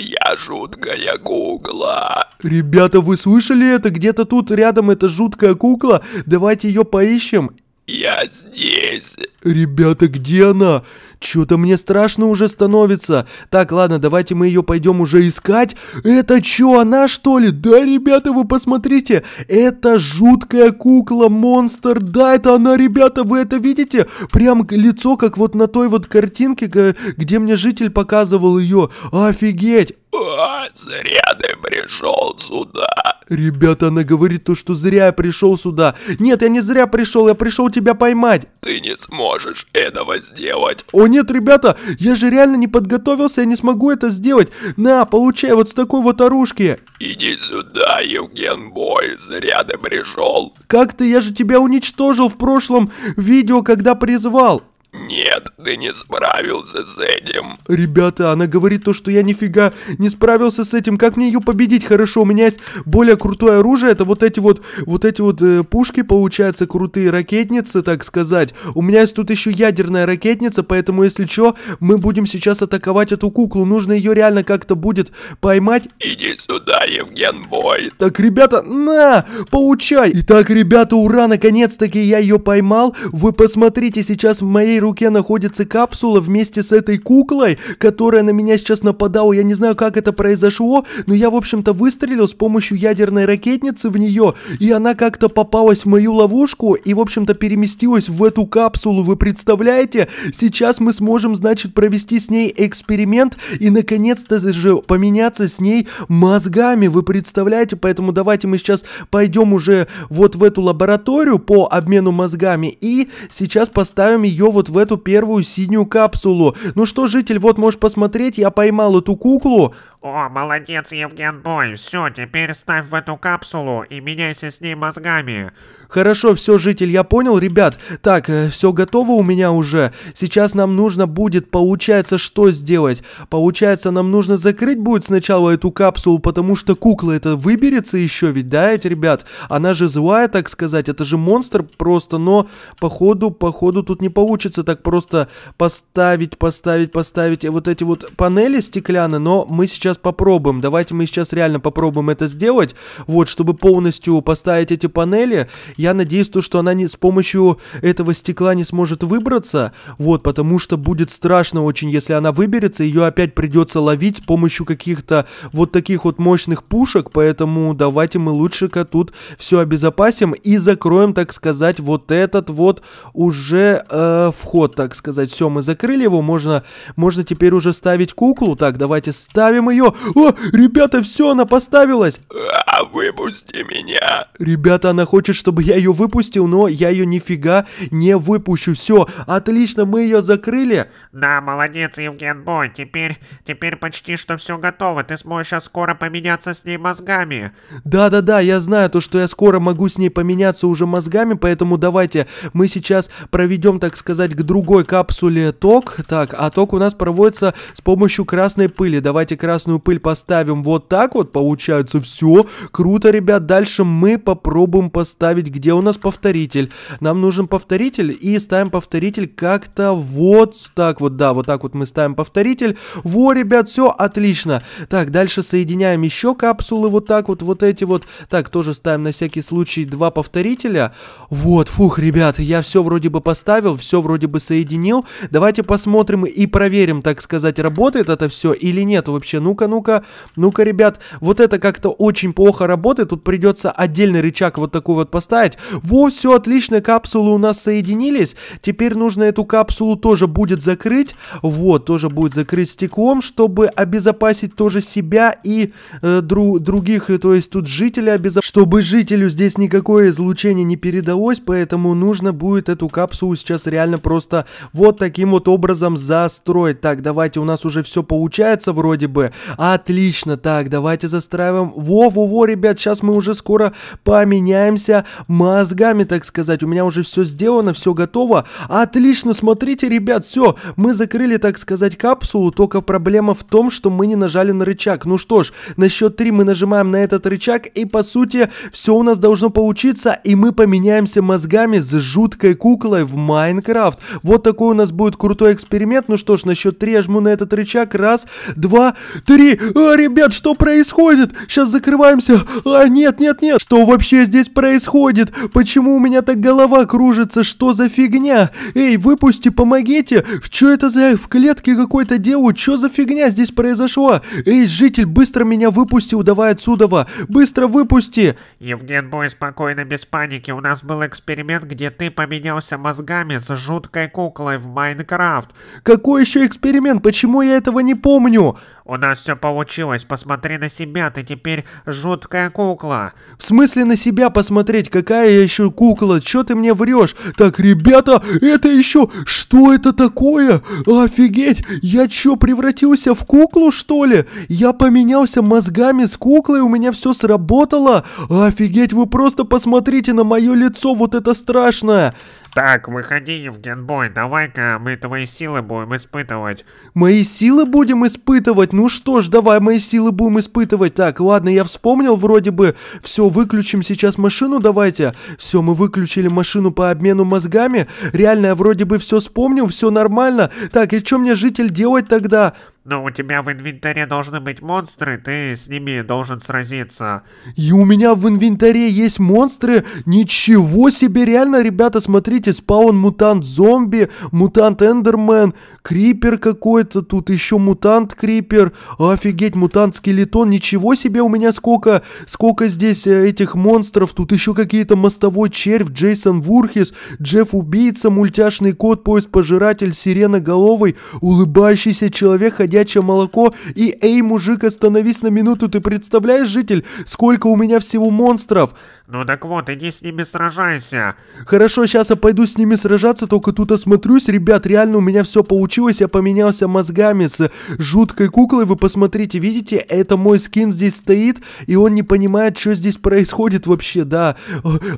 я жуткая кукла. Ребята, вы слышали это? Где-то тут рядом эта жуткая кукла. Давайте ее поищем. «Я здесь!» «Ребята, где она? Чё-то мне страшно уже становится. Так, ладно, давайте мы ее пойдем уже искать. Это чё, она что ли? Да, ребята, вы посмотрите. Это жуткая кукла-монстр. Да, это она, ребята, вы это видите? Прям лицо, как вот на той вот картинке, где мне житель показывал ее. Офигеть! А, зря ты пришел сюда. Ребята, она говорит то, что зря я пришел сюда. Нет, я не зря пришел, я пришел тебя поймать. Ты не сможешь этого сделать. О нет, ребята, я же реально не подготовился, я не смогу это сделать. На, получай вот с такой вот оружки. Иди сюда, Евген Бой, зря ты пришел. Как ты, я же тебя уничтожил в прошлом видео, когда призвал. Нет, ты не справился с этим. Ребята, она говорит то, что я нифига не справился с этим. Как мне ее победить? Хорошо, у меня есть более крутое оружие. Это вот эти вот, вот эти вот э, пушки, получаются крутые ракетницы, так сказать. У меня есть тут еще ядерная ракетница, поэтому, если что, мы будем сейчас атаковать эту куклу. Нужно ее реально как-то будет поймать. Иди сюда, Евген Бой. Так, ребята, на, получай. Итак, ребята, ура, наконец-таки я ее поймал. Вы посмотрите сейчас в моей моей руке находится капсула вместе с этой куклой, которая на меня сейчас нападала. Я не знаю, как это произошло, но я, в общем-то, выстрелил с помощью ядерной ракетницы в нее, и она как-то попалась в мою ловушку и, в общем-то, переместилась в эту капсулу. Вы представляете? Сейчас мы сможем, значит, провести с ней эксперимент и, наконец-то же, поменяться с ней мозгами. Вы представляете? Поэтому давайте мы сейчас пойдем уже вот в эту лабораторию по обмену мозгами и сейчас поставим ее вот в эту первую синюю капсулу. Ну что, житель, вот можешь посмотреть, я поймал эту куклу. О, молодец, Евген Бой. Все, теперь ставь в эту капсулу и меняйся с ней мозгами. Хорошо, все, житель, я понял, ребят. Так, э, все готово у меня уже. Сейчас нам нужно будет, получается, что сделать? Получается, нам нужно закрыть будет сначала эту капсулу, потому что кукла это выберется еще ведь, да, эти ребят? Она же злая, так сказать, это же монстр просто, но походу, походу тут не получится так просто поставить, поставить, поставить вот эти вот панели стеклянные, но мы сейчас сейчас попробуем, давайте мы сейчас реально попробуем это сделать, вот, чтобы полностью поставить эти панели. Я надеюсь, то, что она не, с помощью этого стекла не сможет выбраться, вот, потому что будет страшно очень, если она выберется, ее опять придется ловить с помощью каких-то вот таких вот мощных пушек, поэтому давайте мы лучше-ка тут все обезопасим и закроем, так сказать, вот этот вот уже э, вход, так сказать. Все, мы закрыли его, можно, можно теперь уже ставить куклу. Так, давайте ставим ее твое! О, ребята, все, она поставилась! А, выпусти меня! Ребята, она хочет, чтобы я ее выпустил, но я ее нифига не выпущу. Все, отлично, мы ее закрыли. Да, молодец, Евген Бой. Теперь, теперь почти что все готово. Ты сможешь сейчас скоро поменяться с ней мозгами. Да-да-да, я знаю то, что я скоро могу с ней поменяться уже мозгами, поэтому давайте мы сейчас проведем, так сказать, к другой капсуле ток. Так, а ток у нас проводится с помощью красной пыли. Давайте красную красную пыль поставим вот так вот, получается, все, круто, ребят, дальше мы попробуем поставить, где у нас повторитель, нам нужен повторитель и ставим повторитель как-то вот так вот, да, вот так вот мы ставим повторитель, во, ребят, все, отлично, так, дальше соединяем еще капсулы вот так вот, вот эти вот, так, тоже ставим на всякий случай два повторителя, вот, фух, ребят, я все вроде бы поставил, все вроде бы соединил, давайте посмотрим и проверим, так сказать, работает это все или нет вообще, ну ну-ка, ну-ка, ну-ка, ребят, вот это как-то очень плохо работает, тут придется отдельный рычаг вот такой вот поставить. Во, все отлично, капсулы у нас соединились, теперь нужно эту капсулу тоже будет закрыть, вот, тоже будет закрыть стеклом, чтобы обезопасить тоже себя и э, дру других, э, то есть тут жители, обезопасить, чтобы жителю здесь никакое излучение не передалось, поэтому нужно будет эту капсулу сейчас реально просто вот таким вот образом застроить. Так, давайте, у нас уже все получается вроде бы. Отлично, так, давайте застраиваем. Во-во-во, ребят, сейчас мы уже скоро поменяемся мозгами, так сказать. У меня уже все сделано, все готово. Отлично, смотрите, ребят, все, мы закрыли, так сказать, капсулу, только проблема в том, что мы не нажали на рычаг. Ну что ж, на счет 3 мы нажимаем на этот рычаг, и по сути, все у нас должно получиться, и мы поменяемся мозгами с жуткой куклой в Майнкрафт. Вот такой у нас будет крутой эксперимент. Ну что ж, на счет 3 я жму на этот рычаг. Раз, два, три двери! А, ребят, что происходит? Сейчас закрываемся! А, нет, нет, нет! Что вообще здесь происходит? Почему у меня так голова кружится? Что за фигня? Эй, выпусти, помогите! Что это за в клетке какой-то делу? Что за фигня здесь произошло? Эй, житель, быстро меня выпусти, удавай отсюда! Быстро выпусти! Евген Бой, спокойно, без паники. У нас был эксперимент, где ты поменялся мозгами с жуткой куклой в Майнкрафт. Какой еще эксперимент? Почему я этого не помню? У нас все получилось, посмотри на себя, ты теперь жуткая кукла. В смысле на себя посмотреть, какая я еще кукла, Чё ты мне врешь? Так, ребята, это еще, что это такое? Офигеть, я чё, превратился в куклу, что ли? Я поменялся мозгами с куклой, у меня все сработало? Офигеть, вы просто посмотрите на мое лицо, вот это страшное. Так, выходи, Евгенбой, давай-ка мы твои силы будем испытывать. Мои силы будем испытывать? Ну что ж, давай мои силы будем испытывать. Так, ладно, я вспомнил вроде бы. Все, выключим сейчас машину, давайте. Все, мы выключили машину по обмену мозгами. Реально, я вроде бы все вспомнил, все нормально. Так, и что мне житель делать тогда? Но у тебя в инвентаре должны быть монстры, ты с ними должен сразиться. И у меня в инвентаре есть монстры? Ничего себе, реально, ребята, смотрите, спаун мутант-зомби, мутант-эндермен, крипер какой-то, тут еще мутант-крипер, офигеть, мутант-скелетон, ничего себе у меня сколько, сколько здесь э, этих монстров, тут еще какие-то мостовой червь, Джейсон Вурхис, Джефф Убийца, мультяшный кот, поезд-пожиратель, сирена головой, улыбающийся человек, ходя горячее молоко и «Эй, мужик, остановись на минуту, ты представляешь, житель, сколько у меня всего монстров?» Ну так вот, иди с ними сражайся. Хорошо, сейчас я пойду с ними сражаться, только тут осмотрюсь. Ребят, реально у меня все получилось, я поменялся мозгами с жуткой куклой. Вы посмотрите, видите, это мой скин здесь стоит, и он не понимает, что здесь происходит вообще, да.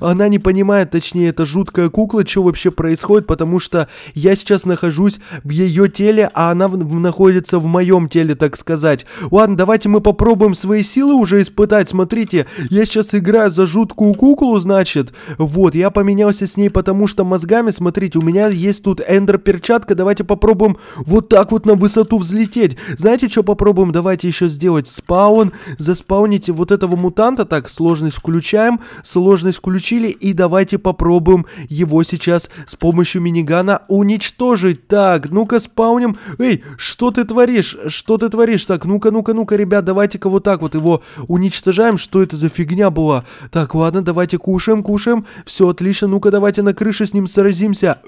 Она не понимает, точнее, эта жуткая кукла, что вообще происходит, потому что я сейчас нахожусь в ее теле, а она находится в моем теле, так сказать. Ладно, давайте мы попробуем свои силы уже испытать. Смотрите, я сейчас играю за жуткую куклу, значит. Вот, я поменялся с ней, потому что мозгами, смотрите, у меня есть тут эндер-перчатка. Давайте попробуем вот так вот на высоту взлететь. Знаете, что попробуем? Давайте еще сделать спаун. Заспауните вот этого мутанта. Так, сложность включаем. Сложность включили. И давайте попробуем его сейчас с помощью минигана уничтожить. Так, ну-ка спауним. Эй, что ты творишь? творишь? Что ты творишь? Так, ну-ка, ну-ка, ну-ка, ребят, давайте-ка вот так вот его уничтожаем. Что это за фигня была? Так, ладно, давайте кушаем, кушаем. Все отлично, ну-ка, давайте на крыше с ним сразимся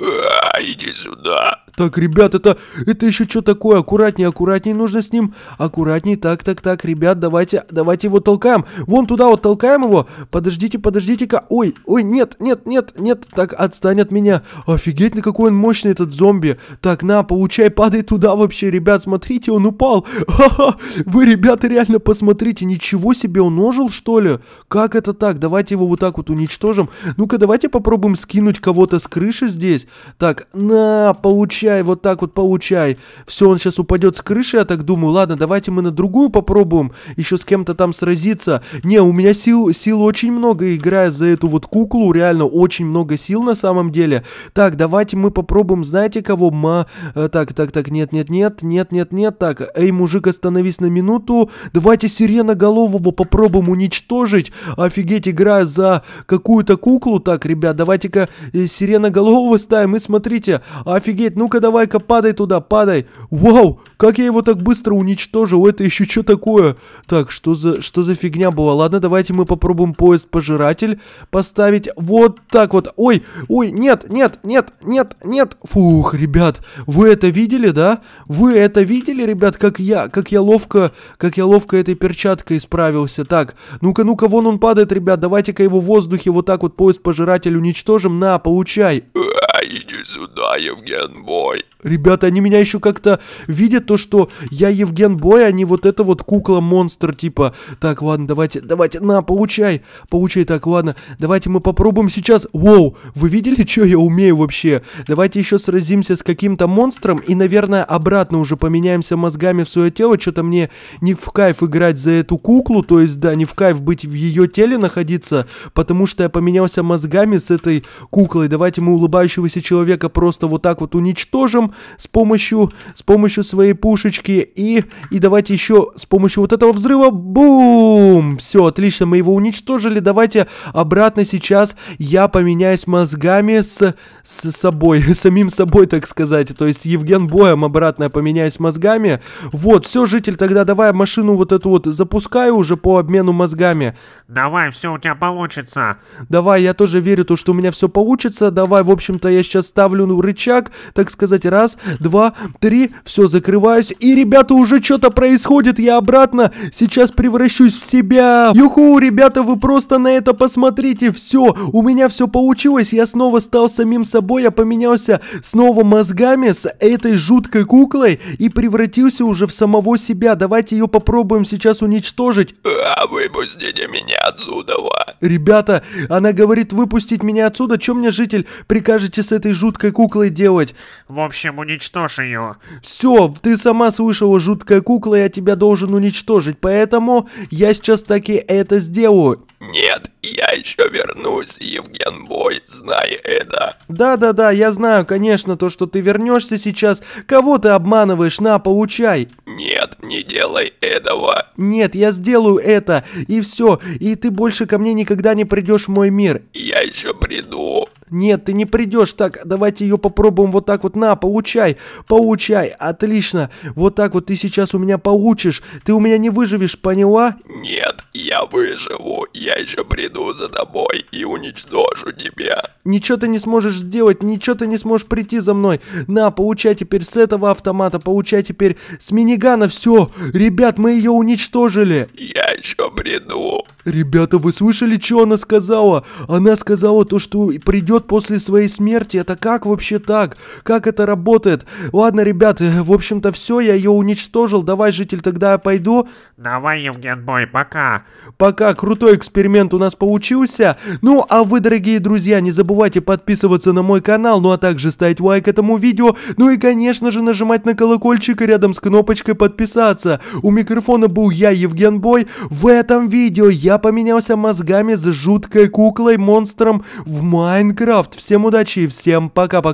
иди сюда. Так, ребят, это, это еще что такое? Аккуратнее, аккуратнее нужно с ним. Аккуратнее, так, так, так, ребят, давайте, давайте его толкаем. Вон туда вот толкаем его. Подождите, подождите-ка. Ой, ой, нет, нет, нет, нет. Так, отстань от меня. Офигеть, на какой он мощный этот зомби. Так, на, получай, падай туда вообще, ребят, смотрите, он упал. Ха-ха, вы, ребята, реально посмотрите, ничего себе, он ожил, что ли? Как это так? Давайте его вот так вот уничтожим. Ну-ка, давайте попробуем скинуть кого-то с крыши здесь. Так, на, получай, вот так вот получай. Все, он сейчас упадет с крыши, я так думаю. Ладно, давайте мы на другую попробуем еще с кем-то там сразиться. Не, у меня сил, сил очень много, играя за эту вот куклу, реально очень много сил на самом деле. Так, давайте мы попробуем, знаете кого? Ма... Э, так, так, так, нет, нет, нет, нет, нет, нет, так. Эй, мужик, остановись на минуту. Давайте сирена голового попробуем уничтожить. Офигеть, играю за какую-то куклу. Так, ребят, давайте-ка э, сирена голового ставим и смотрим смотрите. Офигеть, ну-ка давай-ка падай туда, падай. Вау, как я его так быстро уничтожил. Это еще что такое? Так, что за, что за фигня была? Ладно, давайте мы попробуем поезд-пожиратель поставить. Вот так вот. Ой, ой, нет, нет, нет, нет, нет. Фух, ребят, вы это видели, да? Вы это видели, ребят, как я, как я ловко, как я ловко этой перчаткой справился. Так, ну-ка, ну-ка, вон он падает, ребят. Давайте-ка его в воздухе вот так вот поезд-пожиратель уничтожим. На, получай иди сюда, Евген Бой. Ребята, они меня еще как-то видят, то, что я Евген Бой, а не вот это вот кукла-монстр, типа, так, ладно, давайте, давайте, на, получай, получай, так, ладно, давайте мы попробуем сейчас, воу, вы видели, (laughs) что я умею вообще? Давайте еще сразимся с каким-то монстром и, наверное, обратно уже поменяемся мозгами в свое тело, что-то мне не в кайф играть за эту куклу, то есть, да, не в кайф быть в ее теле находиться, потому что я поменялся мозгами с этой куклой, давайте мы улыбающегося оставшегося человека просто вот так вот уничтожим с помощью, с помощью своей пушечки. И, и давайте еще с помощью вот этого взрыва. Бум! Все, отлично, мы его уничтожили. Давайте обратно сейчас я поменяюсь мозгами с, с собой, (laughs) самим собой, так сказать. То есть с Евген Боем обратно я поменяюсь мозгами. Вот, все, житель, тогда давай машину вот эту вот запускаю уже по обмену мозгами. Давай, все у тебя получится. Давай, я тоже верю, то, что у меня все получится. Давай, в общем-то, я сейчас ставлю ну, рычаг, так сказать, раз, два, три, все, закрываюсь. И, ребята, уже что-то происходит, я обратно сейчас превращусь в себя. Юху, ребята, вы просто на это посмотрите, все, у меня все получилось, я снова стал самим собой, я поменялся снова мозгами с этой жуткой куклой и превратился уже в самого себя. Давайте ее попробуем сейчас уничтожить. А, выпустите меня отсюда. Ребята, она говорит выпустить меня отсюда, чем мне житель прикажете с этой жуткой куклой делать? В общем, уничтожь ее. Все, ты сама слышала жуткая кукла, я тебя должен уничтожить, поэтому я сейчас таки это сделаю. Нет, я еще вернусь, Евген Бой, знай это. Да-да-да, я знаю, конечно, то, что ты вернешься сейчас. Кого ты обманываешь? На, получай. Нет, не делай этого. Нет, я сделаю это, и все. И ты больше ко мне никогда не придешь в мой мир. Я еще приду. Нет, ты не придешь. Так, давайте ее попробуем вот так вот. На, получай, получай. Отлично. Вот так вот ты сейчас у меня получишь. Ты у меня не выживешь, поняла? Нет, я выживу, я еще приду за тобой и уничтожу тебя. Ничего ты не сможешь сделать, ничего ты не сможешь прийти за мной. На, получай теперь с этого автомата, получай теперь с минигана, все. Ребят, мы ее уничтожили. Я еще приду. Ребята, вы слышали, что она сказала? Она сказала то, что придет после своей смерти. Это как вообще так? Как это работает? Ладно, ребят, э, в общем-то все, я ее уничтожил. Давай, житель, тогда я пойду. Давай, Евген Бой, пока. Пока крутой эксперимент у нас получился. Ну, а вы, дорогие друзья, не забывайте подписываться на мой канал, ну а также ставить лайк этому видео, ну и, конечно же, нажимать на колокольчик рядом с кнопочкой подписаться. У микрофона был я, Евген Бой. В этом видео я поменялся мозгами с жуткой куклой-монстром в Майнкрафт. Всем удачи и всем пока-пока.